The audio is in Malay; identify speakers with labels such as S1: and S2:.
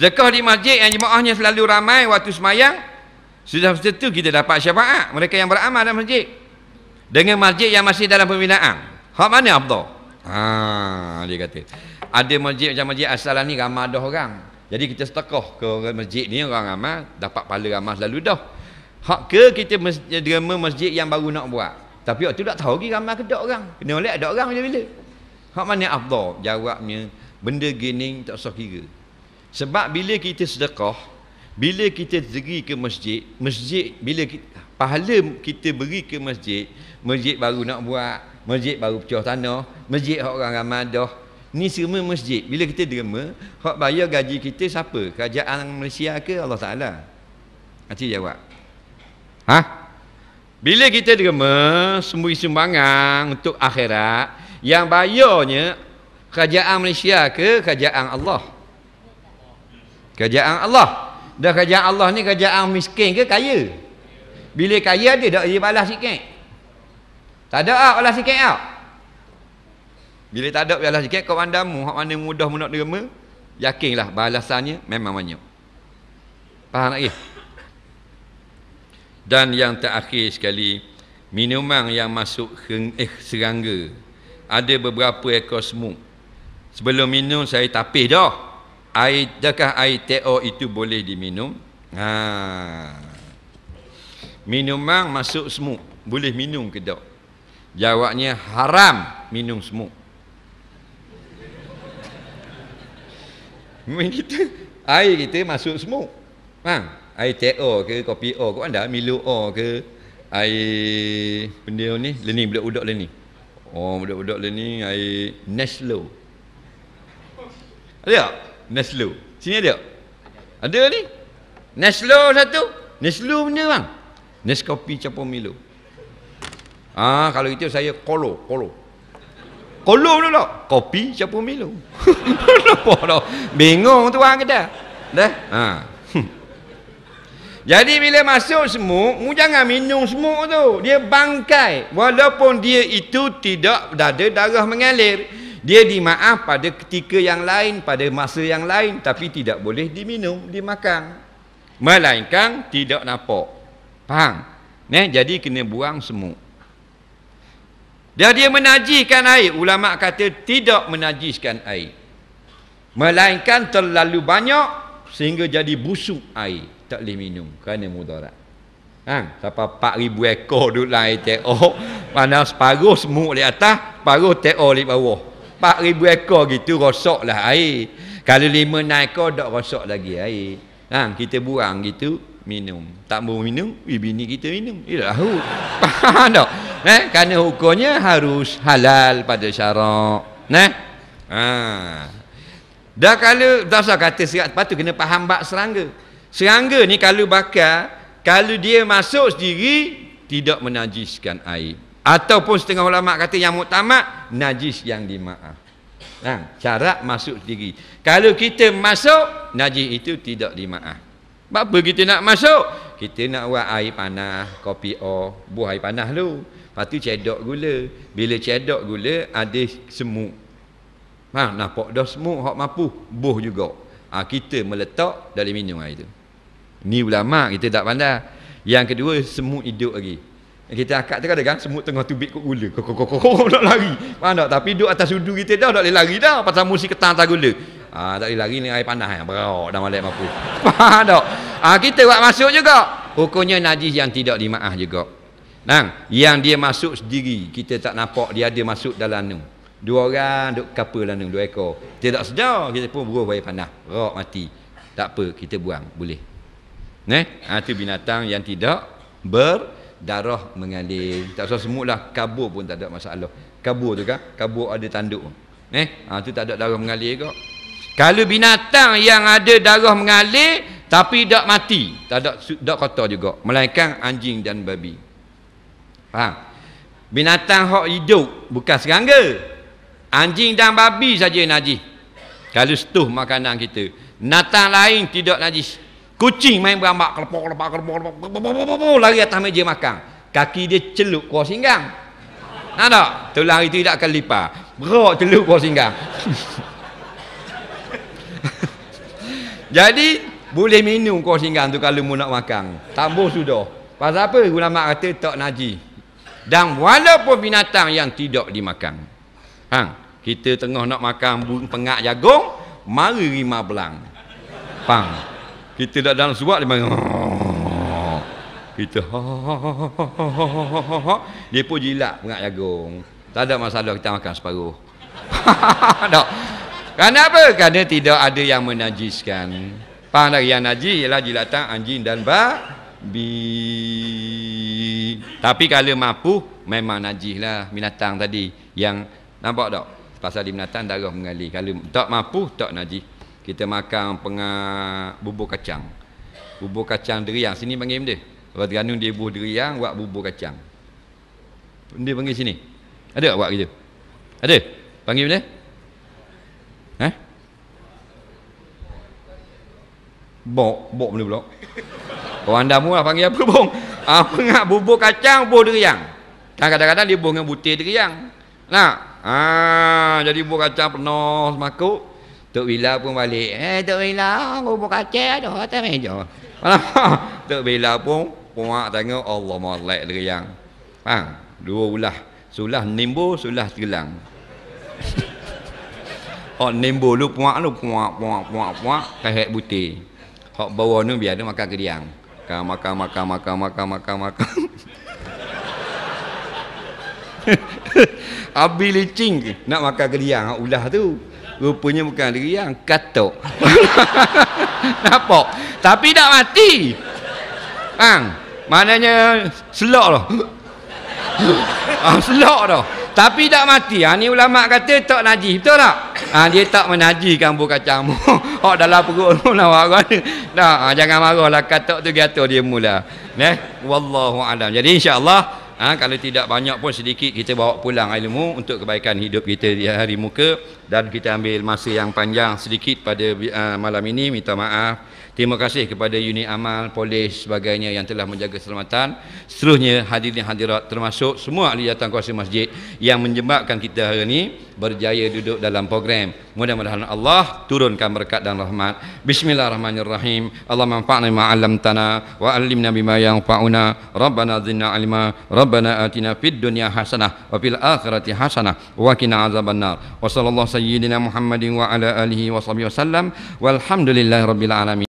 S1: Sedekah di masjid yang jemaahnya selalu ramai waktu semayang, sudah tentu kita dapat syafaat mereka yang beramal dalam masjid. Dengan masjid yang masih dalam pembinaan. Hak mana Abdul? Ha, dia kata. Ada masjid macam masjid asal ni ramai dah orang. Jadi kita setekah ke masjid ni orang ramai, dapat pahala ramai selalu dah. Hak ke kita masjid, derma masjid yang baru nak buat. Tapi waktu tak tahu lagi ramai ke tak orang. Kena oleh ada orang bila-bila. Hak mana Abdul? Jawabnya, benda gini tak usah kira. Sebab bila kita sedekah, bila kita pergi ke masjid, masjid bila kita, pahala kita beri ke masjid, masjid baru nak buat, masjid baru pecah tanah, masjid orang Ramadah, ni semua masjid. Bila kita derma, hak bayar gaji kita siapa? Kerajaan Malaysia ke Allah Taala? Hati jawab. Ha? Bila kita derma sembuh sumbangan untuk akhirat, yang bayarnya kerajaan Malaysia ke kerajaan Allah? kerajaan Allah dah kerajaan Allah ni kerajaan miskin ke kaya bila kaya ada tak dia balas sikit tak ada lah balas sikit lah bila tak ada balas sikit kau pandamu hak mana mudah nak derma yakinlah balasannya memang banyak faham lagi dan yang terakhir sekali minuman yang masuk eh, serangga ada beberapa ekor semut sebelum minum saya tapih dah air adakah air TO itu boleh diminum? Ha. mang masuk semut, boleh minum ke tak? Jawabnya haram minum semut. Minum kita air kita masuk semut. Ha, air TO ke kopi O ke anda Milo O ke air benda ni leni budak-budak leni. Oh budak-budak leni air Nestle. Ada tak? Neslo. Sini ada? Ada ni. Neslo satu. Neslo punya bang. Neskopi campur Milo. Ah ha, kalau itu saya kolo, kolo. Kolo pun tak? Kopi campur Milo. Kenapa tak? Bingung tu orang kita. Dah? Ha. Jadi bila masuk semuk, mu jangan minum semuk tu. Dia bangkai. Walaupun dia itu tidak ada darah mengalir dia dimaaf pada ketika yang lain pada masa yang lain tapi tidak boleh diminum dimakan melainkan tidak nampak faham Neh jadi kena buang semua Jadi menajiskan air ulama kata tidak menajiskan air melainkan terlalu banyak sehingga jadi busuk air tak boleh minum kerana mudarat ha sampai 4000 ekor duduk lain teh oh mana separuh semua di atas separuh teh oh bawah empat ribu ekor gitu rosok lah air. Kalau lima naik ekor tak rosok lagi air. Ha, kita buang gitu minum. Tak mau minum, bini kita minum. Ilahu. Faham tak? Nah, karena hukumnya harus halal pada syarak. Nah. Ha. Dah kalau dah saya kata serat patu kena faham bab serangga. Serangga ni kalau bakar, kalau dia masuk sendiri tidak menajiskan air. Ataupun setengah ulama kata yang muktamad najis yang dimaaf. Nah, cara masuk sendiri. Kalau kita masuk, najis itu tidak dimaaf. Apa kita nak masuk? Kita nak buat air panas, kopi o, buah air panas dulu. Lepas cedok gula. Bila cedok gula, ada semuk. Ha, nampak dah semuk, hak mampu, buh juga. Ha, kita meletak dalam minum air tu. Ni ulama kita tak pandai. Yang kedua, semut hidup lagi kita akak tu ada kan semut tengah tubik kok gula kok kok kok nak lari mana tapi duduk atas sudu kita dah tak boleh lari dah pasal musi ketang atas gula ha, tak boleh lari ni air panas yang berok dan malam apa mana ha, kita buat masuk juga hukumnya najis yang tidak dimaah juga nang yang dia masuk sendiri kita tak nampak dia ada masuk dalam ni dua orang duduk kapal dalam dua ekor tidak sedar kita pun buruh air panas rok mati tak apa kita buang boleh Neh, ha, binatang yang tidak ber darah mengalir tak usah semut lah kabur pun tak ada masalah kabur tu kan kabur ada tanduk eh ha, tu tak ada darah mengalir kok kalau binatang yang ada darah mengalir tapi tak mati tak ada tak kotor juga melainkan anjing dan babi faham binatang hak hidup bukan serangga anjing dan babi saja najis kalau setuh makanan kita binatang lain tidak najis Kucing main berambak kelepok kelepok kelepok kelepok lari atas meja makan. Kaki dia celuk, kuah singgang. Nak tak? Tulang itu tidak akan lipat. Berok celup kuah singgang. Jadi boleh minum kuah singgang tu kalau mu nak makan. Tambuh sudah. Pasal apa ulama kata tak naji. Dan walaupun binatang yang tidak dimakan. Hang, kita tengah nak makan pengak jagung, mari rimah belang. Pang kita dah dalam suap dia panggil kita dia pun jilat pengak jagung tak ada masalah kita makan separuh tak apa? kerana tidak ada yang menajiskan paham tak yang najis ialah jilatan anjing dan babi tapi kalau mampu memang najis lah binatang tadi yang nampak tak pasal di binatang darah mengalir kalau tak mampu tak najis kita makan penga bubur kacang bubur kacang deriang sini panggil benda Orang Terengganu dia buh deriang buat bubur kacang. Dia panggil sini. Ada tak buat kerja? Ada? Panggil benda? Ha? Eh? Bok, bok benda blok. Orang dah murah panggil apa bong? Ah, pengak bubur kacang buh deriang. Kan kadang-kadang dia buh dengan butir deriang. Nah, ah jadi bubur kacang penuh semakuk. Tok Bila pun balik. Eh Tok Bila, rupa kacang ada atas meja. Tok Bila pun puak tengok Allah malak dia yang. Ha, dua ulah. Sulah nimbu, sulah tergelang. Oh nimbu lu puak lu puak puak puak puak kehek butir. Hak bawa nu biar dia makan kediang. Kan makan makan makan makan makan makan. Abi licin nak makan keriang? ulah tu rupanya bukan riang katok nampak tapi tak mati bang maknanya selok lah ah, selok dah tapi tak mati ah, ni ulama kata tak najis betul tak ah, dia tak menajikan buah kacang mu oh, dalam perut mu nak marah nah, ah, jangan marah lah katok tu gatuh dia mula eh? wallahu alam jadi insyaAllah ha, kalau tidak banyak pun sedikit kita bawa pulang ilmu untuk kebaikan hidup kita di hari muka dan kita ambil masa yang panjang sedikit pada uh, malam ini minta maaf Terima kasih kepada unit amal, polis sebagainya yang telah menjaga keselamatan. Seluruhnya hadirin hadirat termasuk semua ahli jawatan kuasa masjid yang menyebabkan kita hari ini berjaya duduk dalam program. Mudah-mudahan Allah turunkan berkat dan rahmat. Bismillahirrahmanirrahim. Allah manfa'na ma'alam tanah wa alimna bima yang fa'una. Rabbana zinna alima. Rabbana atina fid dunya hasanah. Wa fil akhirati hasanah. Wa kina azab an-nar. Wa sallallahu sayyidina Muhammadin wa ala alihi wa sallam. Walhamdulillahirrabbilalamin.